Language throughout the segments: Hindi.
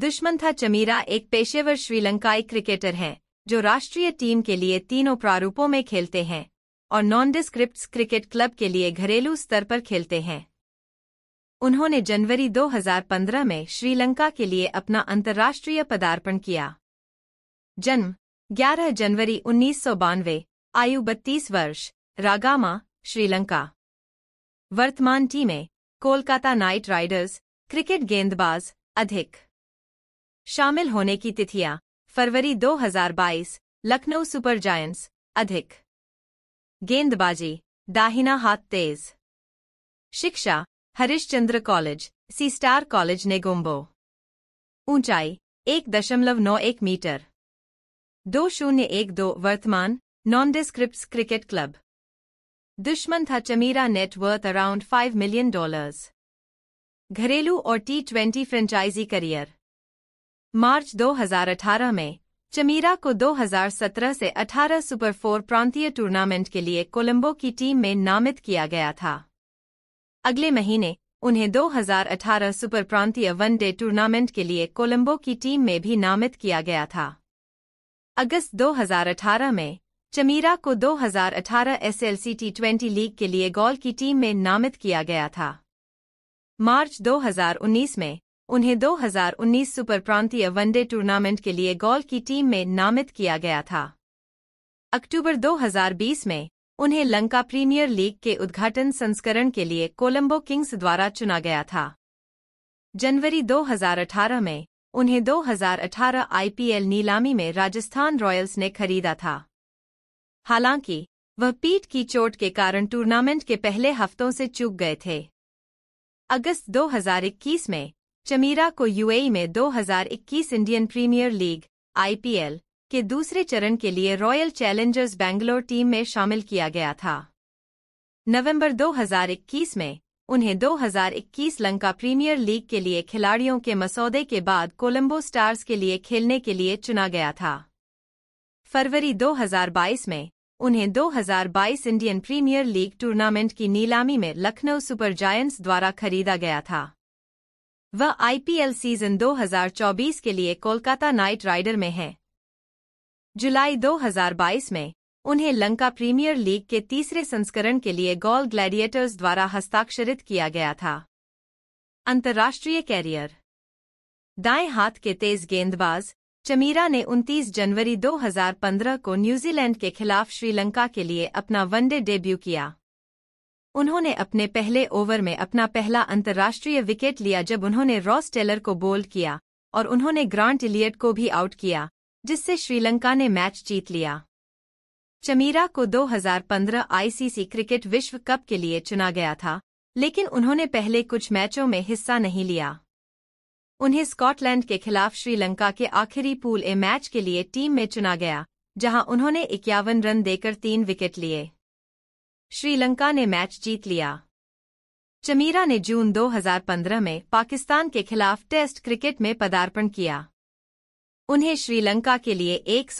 दुश्मन था चमीरा एक पेशेवर श्रीलंकाई क्रिकेटर हैं जो राष्ट्रीय टीम के लिए तीनों प्रारूपों में खेलते हैं और नॉन डिस्क्रिप्ट क्रिकेट क्लब के लिए घरेलू स्तर पर खेलते हैं उन्होंने जनवरी 2015 में श्रीलंका के लिए अपना अंतर्राष्ट्रीय पदार्पण किया जन्म 11 जनवरी उन्नीस आयु 32 वर्ष रागामा श्रीलंका वर्तमान टीमें कोलकाता नाइट राइडर्स क्रिकेट गेंदबाज अधिक शामिल होने की तिथियां फरवरी 2022 लखनऊ सुपर जायंट्स अधिक गेंदबाजी दाहिना हाथ तेज शिक्षा हरिश्चंद्र कॉलेज सी स्टार कॉलेज नेगोम्बो ऊंचाई एक दशमलव नौ एक मीटर दो शून्य एक दो वर्तमान non describe cricket club Dushmantha Chameera net worth around five million dollars घरेलू और T twenty franchise career March 2018 में चमीरा को 2017 से 18 सुपर फोर प्रांतीय टूर्नामेंट के लिए कोलंबो की टीम में नामित किया गया था अगले महीने उन्हें 2018 सुपर प्रांतीय वनडे टूर्नामेंट के लिए कोलंबो की टीम में भी नामित किया गया था अगस्त 2018 में चमीरा को 2018 एसएलसी टी ट्वेंटी लीग के लिए गोल की टीम में नामित किया गया था मार्च 2019 में उन्हें 2019 सुपर प्रांतीय वनडे टूर्नामेंट के लिए गोल की टीम में नामित किया गया था अक्टूबर 2020 में उन्हें लंका प्रीमियर लीग के उद्घाटन संस्करण के लिए कोलंबो किंग्स द्वारा चुना गया था जनवरी 2018 में उन्हें 2018 आईपीएल नीलामी में राजस्थान रॉयल्स ने खरीदा था हालांकि वह पीठ की चोट के कारण टूर्नामेंट के पहले हफ्तों से चूक गए थे अगस्त 2021 में चमीरा को यूएई में 2021 इंडियन प्रीमियर लीग आईपीएल के दूसरे चरण के लिए रॉयल चैलेंजर्स बेंगलोर टीम में शामिल किया गया था नवंबर 2021 में उन्हें 2021 लंका प्रीमियर लीग के लिए खिलाड़ियों के मसौदे के बाद कोलंबो स्टार्स के लिए खेलने के लिए चुना गया था फरवरी 2022 में उन्हें 2022 इंडियन प्रीमियर लीग टूर्नामेंट की नीलामी में लखनऊ सुपर जायंट्स द्वारा खरीदा गया था वह आईपीएल सीजन 2024 के लिए कोलकाता नाइट राइडर में है जुलाई 2022 में उन्हें लंका प्रीमियर लीग के तीसरे संस्करण के लिए गोल ग्लैडिएटर्स द्वारा हस्ताक्षरित किया गया था अंतर्राष्ट्रीय कैरियर दाएं हाथ के तेज गेंदबाज चमीरा ने 29 जनवरी 2015 को न्यूजीलैंड के खिलाफ श्रीलंका के लिए अपना वनडे डेब्यू किया उन्होंने अपने पहले ओवर में अपना पहला अंतर्राष्ट्रीय विकेट लिया जब उन्होंने रॉस टेलर को बोल्ड किया और उन्होंने ग्रांट इलियट को भी आउट किया जिससे श्रीलंका ने मैच जीत लिया चमीरा को 2015 आईसीसी क्रिकेट विश्व कप के लिए चुना गया था लेकिन उन्होंने पहले कुछ मैचों में हिस्सा नहीं लिया उन्हें स्कॉटलैंड के खिलाफ श्रीलंका के आखिरी पूल ए मैच के लिए टीम में चुना गया जहां उन्होंने इक्यावन रन देकर तीन विकेट लिए श्रीलंका ने मैच जीत लिया चमीरा ने जून 2015 में पाकिस्तान के खिलाफ टेस्ट क्रिकेट में पदार्पण किया उन्हें श्रीलंका के लिए एक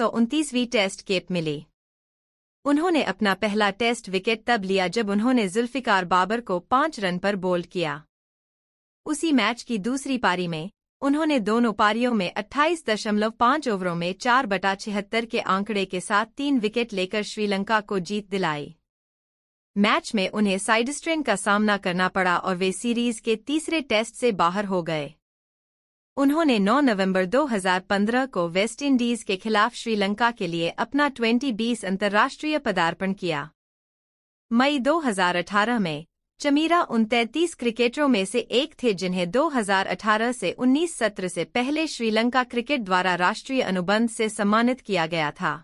टेस्ट केप मिले उन्होंने अपना पहला टेस्ट विकेट तब लिया जब उन्होंने जुल्फिकार बाबर को पांच रन पर बोल्ड किया उसी मैच की दूसरी पारी में उन्होंने दोनों पारियों में 28.5 ओवरों में चार बटा छिहत्तर के आंकड़े के साथ तीन विकेट लेकर श्रीलंका को जीत दिलाई मैच में उन्हें साइड स्ट्रेन का सामना करना पड़ा और वे सीरीज के तीसरे टेस्ट से बाहर हो गए उन्होंने 9 नवंबर 2015 को वेस्टइंडीज के खिलाफ श्रीलंका के लिए अपना 2020 अंतर्राष्ट्रीय पदार्पण किया मई 2018 में चमीरा उन तैतीस क्रिकेटरों में से एक थे जिन्हें 2018 से 19 सत्र से पहले श्रीलंका क्रिकेट द्वारा राष्ट्रीय अनुबंध से सम्मानित किया गया था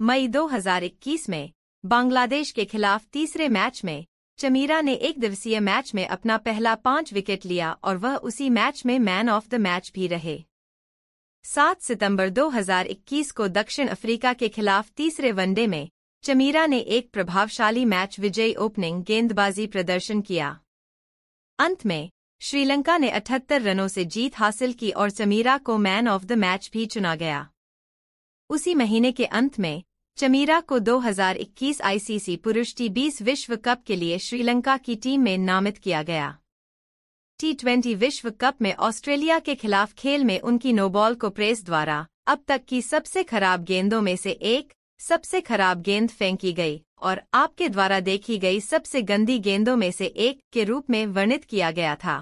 मई 2021 में बांग्लादेश के खिलाफ तीसरे मैच में चमीरा ने एक दिवसीय मैच में अपना पहला पांच विकेट लिया और वह उसी मैच में मैन ऑफ द मैच भी रहे 7 सितंबर 2021 को दक्षिण अफ्रीका के खिलाफ तीसरे वनडे में चमीरा ने एक प्रभावशाली मैच विजयी ओपनिंग गेंदबाजी प्रदर्शन किया अंत में श्रीलंका ने 78 रनों से जीत हासिल की और चमीरा को मैन ऑफ द मैच भी चुना गया उसी महीने के अंत में चमीरा को 2021 आईसीसी पुरुष टी बीस विश्व कप के लिए श्रीलंका की टीम में नामित किया गया टी ट्वेंटी विश्व कप में ऑस्ट्रेलिया के खिलाफ खेल में उनकी नोबॉल को प्रेस द्वारा अब तक की सबसे खराब गेंदों में से एक सबसे खराब गेंद फेंकी गई और आपके द्वारा देखी गई सबसे गंदी गेंदों में से एक के रूप में वर्णित किया गया था